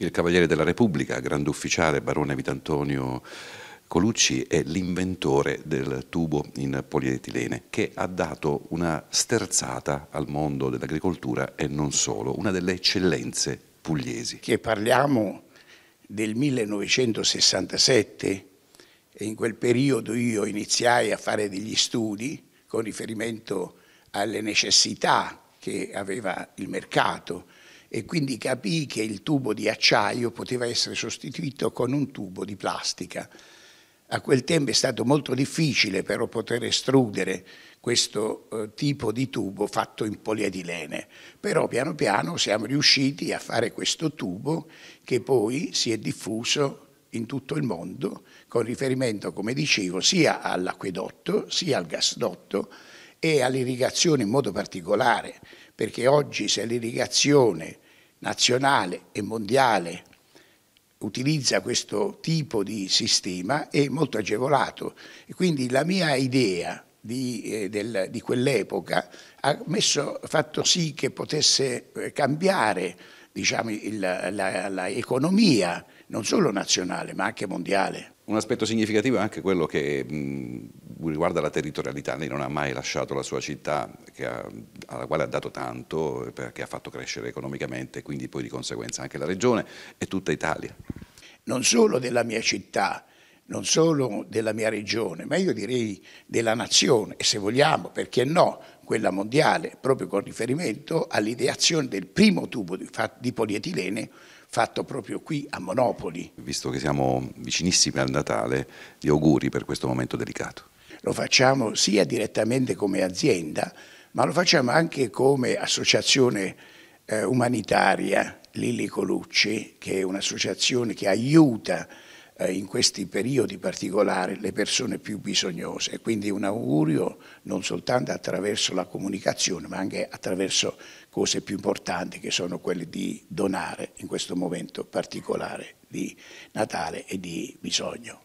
il Cavaliere della Repubblica, grandufficiale barone Vitantonio Colucci è l'inventore del tubo in polietilene che ha dato una sterzata al mondo dell'agricoltura e non solo, una delle eccellenze pugliesi. Che parliamo del 1967 e in quel periodo io iniziai a fare degli studi con riferimento alle necessità che aveva il mercato e quindi capì che il tubo di acciaio poteva essere sostituito con un tubo di plastica. A quel tempo è stato molto difficile però poter estrudere questo eh, tipo di tubo fatto in polietilene, però piano piano siamo riusciti a fare questo tubo che poi si è diffuso in tutto il mondo con riferimento, come dicevo, sia all'acquedotto sia al gasdotto e all'irrigazione in modo particolare, perché oggi se l'irrigazione nazionale e mondiale utilizza questo tipo di sistema è molto agevolato e quindi la mia idea di, eh, di quell'epoca ha messo, fatto sì che potesse eh, cambiare diciamo, l'economia non solo nazionale ma anche mondiale. Un aspetto significativo è anche quello che mh, riguarda la territorialità, lei non ha mai lasciato la sua città che ha alla quale ha dato tanto eh, perché ha fatto crescere economicamente, quindi poi di conseguenza anche la regione e tutta Italia. Non solo della mia città, non solo della mia regione, ma io direi della nazione e se vogliamo, perché no, quella mondiale, proprio con riferimento all'ideazione del primo tubo di, di polietilene fatto proprio qui a Monopoli. Visto che siamo vicinissimi al Natale, gli auguri per questo momento delicato. Lo facciamo sia direttamente come azienda, ma lo facciamo anche come associazione eh, umanitaria Lilli Colucci, che è un'associazione che aiuta eh, in questi periodi particolari le persone più bisognose. Quindi un augurio non soltanto attraverso la comunicazione, ma anche attraverso cose più importanti che sono quelle di donare in questo momento particolare di Natale e di bisogno.